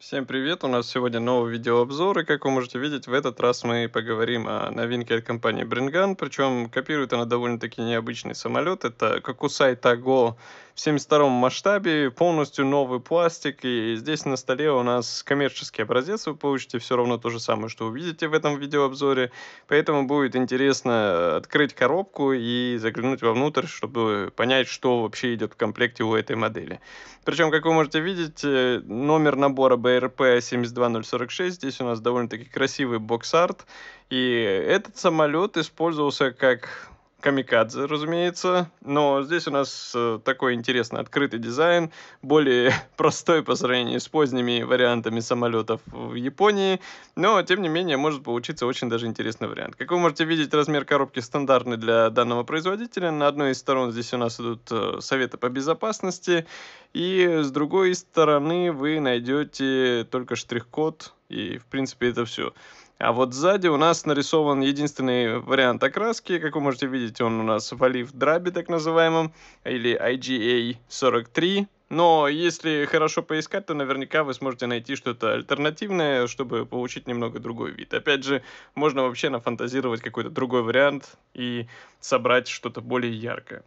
Всем привет! У нас сегодня новый видеообзор, и как вы можете видеть, в этот раз мы поговорим о новинке от компании Bringan, причем копирует она довольно-таки необычный самолет, это Kakusai Tago 72-м масштабе, полностью новый пластик, и здесь на столе у нас коммерческий образец, вы получите все равно то же самое, что увидите в этом видеообзоре, поэтому будет интересно э, открыть коробку и заглянуть вовнутрь, чтобы понять, что вообще идет в комплекте у этой модели. Причем, как вы можете видеть, э, номер набора BRP 72046, здесь у нас довольно-таки красивый бокс-арт, и этот самолет использовался как камикадзе, разумеется. Но здесь у нас э, такой интересный открытый дизайн, более простой по сравнению с поздними вариантами самолетов в Японии. Но, тем не менее, может получиться очень даже интересный вариант. Как вы можете видеть, размер коробки стандартный для данного производителя. На одной из сторон здесь у нас идут э, советы по безопасности. И с другой стороны вы найдете только штрих-код. И, в принципе, это все. А вот сзади у нас нарисован единственный вариант окраски. Как вы можете видеть, он у нас в олив драби, так называемом, или IGA43. Но если хорошо поискать, то наверняка вы сможете найти что-то альтернативное, чтобы получить немного другой вид. Опять же, можно вообще нафантазировать какой-то другой вариант и собрать что-то более яркое.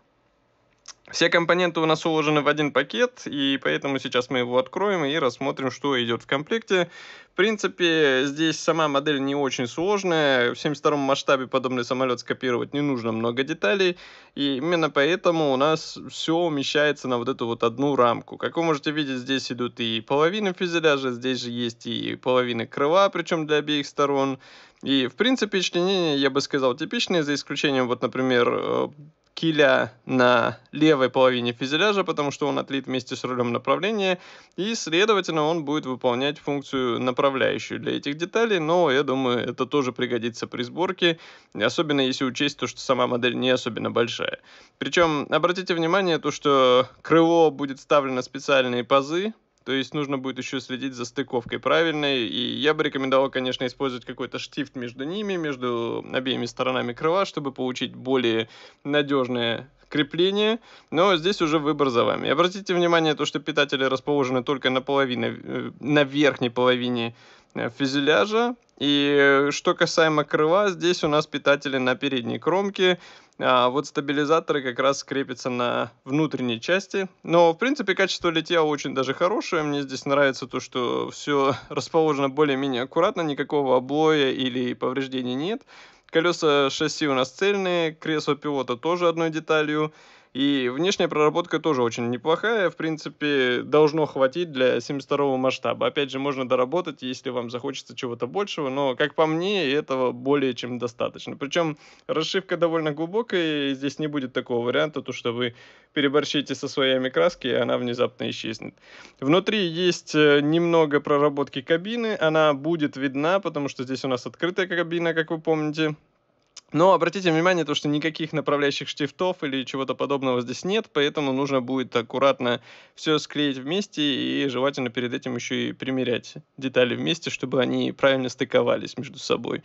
Все компоненты у нас уложены в один пакет, и поэтому сейчас мы его откроем и рассмотрим, что идет в комплекте. В принципе, здесь сама модель не очень сложная. В 72 масштабе подобный самолет скопировать не нужно много деталей. И именно поэтому у нас все умещается на вот эту вот одну рамку. Как вы можете видеть, здесь идут и половины фюзеляжа, здесь же есть и половины крыла, причем для обеих сторон. И, в принципе, членение, я бы сказал, типичное, за исключением, вот, например, э, киля на левой половине фюзеляжа, потому что он отлит вместе с рулем направления, и, следовательно, он будет выполнять функцию направляющую для этих деталей, но, я думаю, это тоже пригодится при сборке, особенно если учесть то, что сама модель не особенно большая. Причем, обратите внимание, то, что крыло будет вставлено специальные пазы, то есть нужно будет еще следить за стыковкой правильной. И я бы рекомендовал, конечно, использовать какой-то штифт между ними, между обеими сторонами крыла, чтобы получить более надежное крепление, но здесь уже выбор за вами. Обратите внимание, то, что питатели расположены только на половине, э, на верхней половине э, фюзеляжа, и э, что касаемо крыла, здесь у нас питатели на передней кромке, а вот стабилизаторы как раз крепятся на внутренней части. Но, в принципе, качество литья очень даже хорошее. Мне здесь нравится то, что все расположено более-менее аккуратно, никакого облоя или повреждений нет. Колеса шасси у нас цельные, кресло пилота тоже одной деталью. И внешняя проработка тоже очень неплохая, в принципе, должно хватить для 72 го масштаба. Опять же, можно доработать, если вам захочется чего-то большего, но, как по мне, этого более чем достаточно. Причем расшивка довольно глубокая, и здесь не будет такого варианта, то что вы переборщите со своими краски, и она внезапно исчезнет. Внутри есть э, немного проработки кабины, она будет видна, потому что здесь у нас открытая кабина, как вы помните. Но обратите внимание, то, что никаких направляющих штифтов или чего-то подобного здесь нет, поэтому нужно будет аккуратно все склеить вместе и желательно перед этим еще и примерять детали вместе, чтобы они правильно стыковались между собой.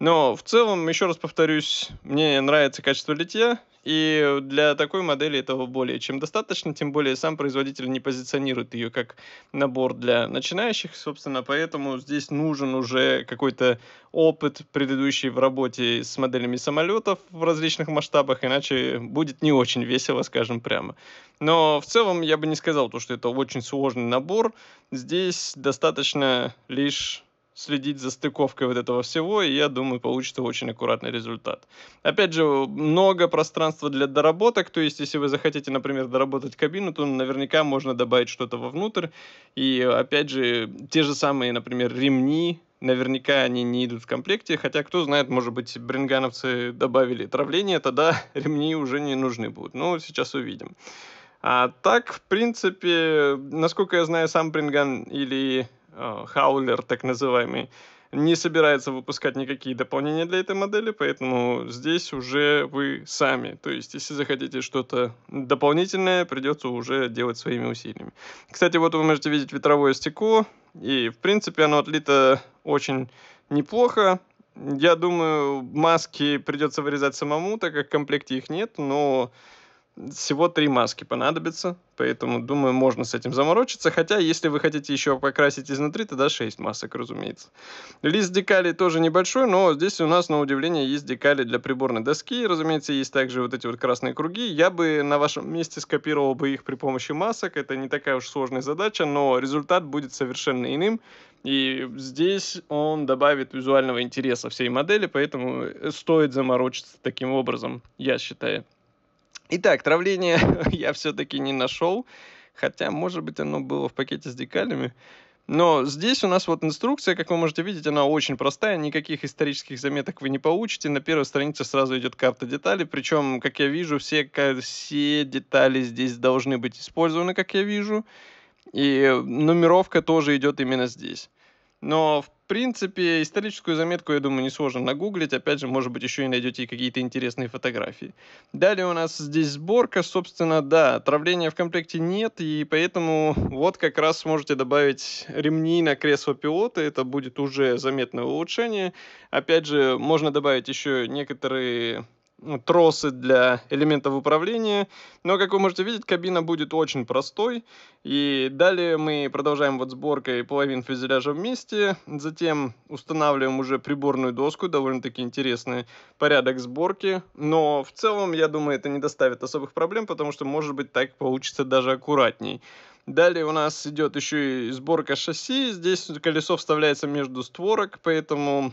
Но в целом, еще раз повторюсь, мне нравится качество литья, и для такой модели этого более чем достаточно, тем более сам производитель не позиционирует ее как набор для начинающих, собственно, поэтому здесь нужен уже какой-то опыт предыдущий в работе с моделями моделями самолетов в различных масштабах, иначе будет не очень весело, скажем прямо. Но в целом я бы не сказал, то, что это очень сложный набор. Здесь достаточно лишь следить за стыковкой вот этого всего, и я думаю, получится очень аккуратный результат. Опять же, много пространства для доработок, то есть, если вы захотите, например, доработать кабину, то наверняка можно добавить что-то вовнутрь, и, опять же, те же самые, например, ремни, наверняка они не идут в комплекте, хотя, кто знает, может быть, брингановцы добавили травление, тогда ремни уже не нужны будут, но сейчас увидим. А так, в принципе, насколько я знаю, сам Бринган или Э, Хаулер, так называемый, не собирается выпускать никакие дополнения для этой модели, поэтому здесь уже вы сами. То есть, если захотите что-то дополнительное, придется уже делать своими усилиями. Кстати, вот вы можете видеть ветровое стекло, и, в принципе, оно отлито очень неплохо. Я думаю, маски придется вырезать самому, так как в комплекте их нет, но всего три маски понадобится, поэтому, думаю, можно с этим заморочиться. Хотя, если вы хотите еще покрасить изнутри, тогда 6 масок, разумеется. Лист декалей тоже небольшой, но здесь у нас, на удивление, есть декали для приборной доски. Разумеется, есть также вот эти вот красные круги. Я бы на вашем месте скопировал бы их при помощи масок. Это не такая уж сложная задача, но результат будет совершенно иным. И здесь он добавит визуального интереса всей модели, поэтому стоит заморочиться таким образом, я считаю. Итак, травление я все-таки не нашел, хотя, может быть, оно было в пакете с декалями. Но здесь у нас вот инструкция, как вы можете видеть, она очень простая, никаких исторических заметок вы не получите. На первой странице сразу идет карта деталей, причем, как я вижу, все, все детали здесь должны быть использованы, как я вижу. И э, нумеровка тоже идет именно здесь. Но, в принципе, историческую заметку, я думаю, несложно нагуглить. Опять же, может быть, еще и найдете какие-то интересные фотографии. Далее у нас здесь сборка. Собственно, да, отравления в комплекте нет, и поэтому вот как раз сможете добавить ремни на кресло пилота. Это будет уже заметное улучшение. Опять же, можно добавить еще некоторые тросы для элементов управления. Но, как вы можете видеть, кабина будет очень простой. И далее мы продолжаем вот сборкой половин фюзеляжа вместе. Затем устанавливаем уже приборную доску, довольно-таки интересный порядок сборки. Но в целом, я думаю, это не доставит особых проблем, потому что, может быть, так получится даже аккуратней. Далее у нас идет еще и сборка шасси. Здесь колесо вставляется между створок, поэтому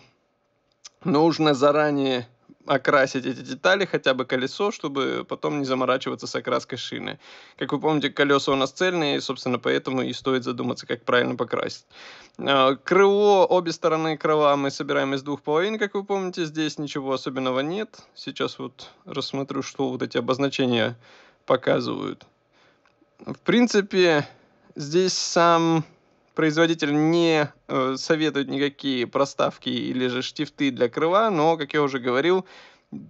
нужно заранее окрасить эти детали, хотя бы колесо, чтобы потом не заморачиваться с окраской шины. Как вы помните, колеса у нас цельные, и, собственно, поэтому и стоит задуматься, как правильно покрасить. А, крыло, обе стороны крыла мы собираем из двух половин, как вы помните. Здесь ничего особенного нет. Сейчас вот рассмотрю, что вот эти обозначения показывают. В принципе, здесь сам производитель не э, советует никакие проставки или же штифты для крыла, но, как я уже говорил,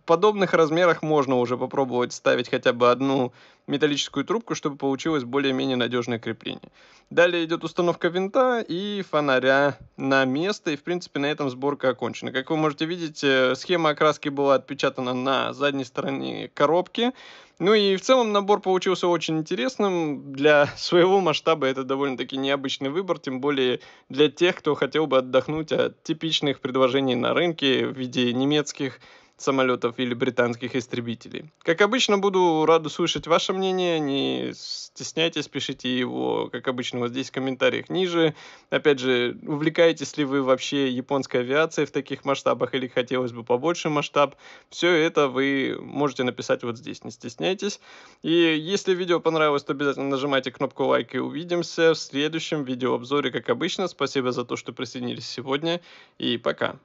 подобных размерах можно уже попробовать ставить хотя бы одну металлическую трубку, чтобы получилось более-менее надежное крепление. Далее идет установка винта и фонаря на место, и в принципе на этом сборка окончена. Как вы можете видеть, э, схема окраски была отпечатана на задней стороне коробки. Ну и в целом набор получился очень интересным. Для своего масштаба это довольно-таки необычный выбор, тем более для тех, кто хотел бы отдохнуть от типичных предложений на рынке в виде немецких самолетов или британских истребителей. Как обычно, буду рад услышать ваше мнение. Не стесняйтесь, пишите его, как обычно, вот здесь в комментариях ниже. Опять же, увлекаетесь ли вы вообще японской авиацией в таких масштабах или хотелось бы побольше масштаб? Все это вы можете написать вот здесь, не стесняйтесь. И если видео понравилось, то обязательно нажимайте кнопку лайк и увидимся в следующем видеообзоре, как обычно. Спасибо за то, что присоединились сегодня и пока.